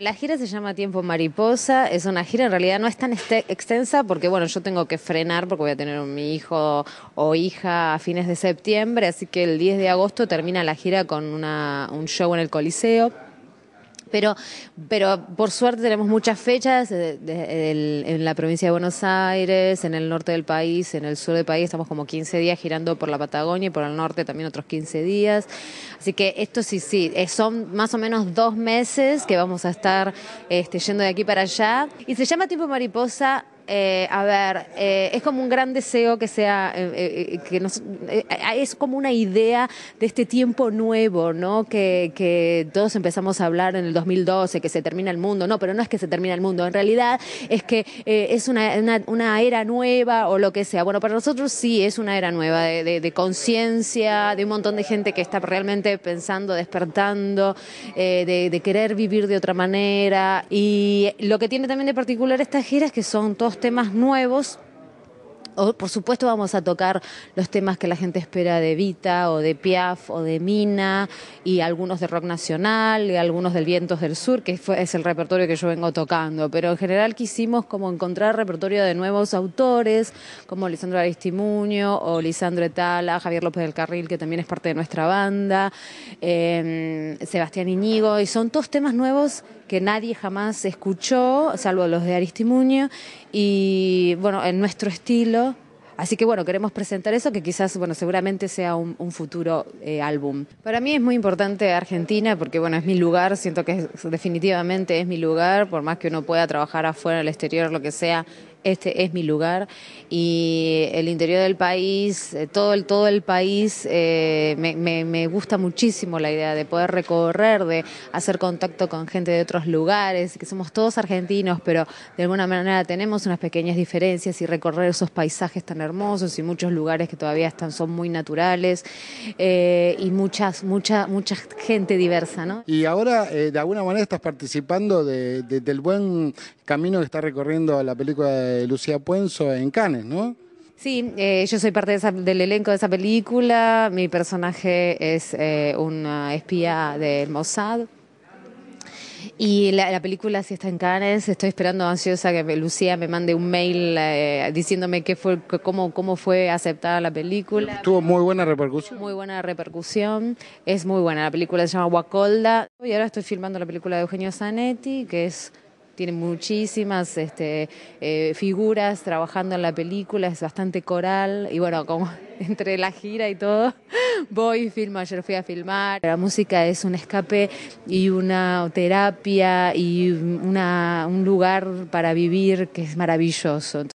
La gira se llama Tiempo Mariposa, es una gira en realidad no es tan este, extensa porque bueno, yo tengo que frenar porque voy a tener mi hijo o hija a fines de septiembre, así que el 10 de agosto termina la gira con un show en el Coliseo. Pero, pero por suerte tenemos muchas fechas eh, en la provincia de Buenos Aires, en el norte del país, en el sur del país. Estamos como 15 días girando por la Patagonia y por el norte también otros 15 días. Así que esto sí, sí, eh, son más o menos dos meses que vamos a estar este, yendo de aquí para allá. Y se llama Tiempo Mariposa eh, a ver, eh, es como un gran deseo que sea, eh, que nos, es como una idea de este tiempo nuevo, ¿no? Que, todos empezamos a hablar en el 2012, que se termina el mundo. No, pero no es que se termina el mundo. En realidad es que es una, era nueva o lo que sea. Bueno, para nosotros sí es una era nueva de, conciencia, de un montón de gente que está realmente pensando, despertando, de, de querer vivir de otra manera. Y lo que tiene también de particular estas gira es que son todos temas nuevos por supuesto vamos a tocar los temas que la gente espera de Vita o de Piaf o de Mina y algunos de rock nacional y algunos del Vientos del Sur, que es el repertorio que yo vengo tocando. Pero en general quisimos como encontrar repertorio de nuevos autores, como Lisandro Aristimuño o Lisandro Etala, Javier López del Carril, que también es parte de nuestra banda, eh, Sebastián Iñigo, y son todos temas nuevos que nadie jamás escuchó, salvo los de Aristimuño, y bueno, en nuestro estilo Así que bueno, queremos presentar eso, que quizás, bueno, seguramente sea un, futuro eh, álbum. Para mí es muy importante Argentina, porque bueno, es mi lugar, siento que definitivamente es mi lugar, por más que uno pueda trabajar afuera, al exterior, lo que sea, este es mi lugar y el interior del país, eh, todo el, todo el país, eh, me, gusta muchísimo la idea de poder recorrer, de hacer contacto con gente de otros lugares, que somos todos argentinos, pero de alguna manera tenemos unas pequeñas diferencias y recorrer esos paisajes tan hermosos y muchos lugares que todavía están, son muy naturales eh, y muchas, mucha, mucha gente diversa. ¿no? Y ahora, de alguna manera, estás participando del buen camino que está recorriendo la película de Lucía Puenzo en Cannes, ¿no? Sí, eh, yo soy parte del elenco de esa película. Mi personaje es eh, una espía del Mossad. Y la, película sí está en Cannes. Estoy esperando ansiosa que Lucía me mande un mail eh, diciéndome qué fue, cómo, cómo fue aceptada la película. Tuvo muy buena repercusión. Muy buena repercusión. Es muy buena. La película se llama Guacolda. Y ahora estoy filmando la película de Eugenio Zanetti, que es tiene muchísimas este, eh, figuras trabajando en la película, es bastante coral y bueno, como entre la gira y todo, voy y filmo, ayer fui a filmar. La música es un escape y una terapia y una, un lugar para vivir que es maravilloso.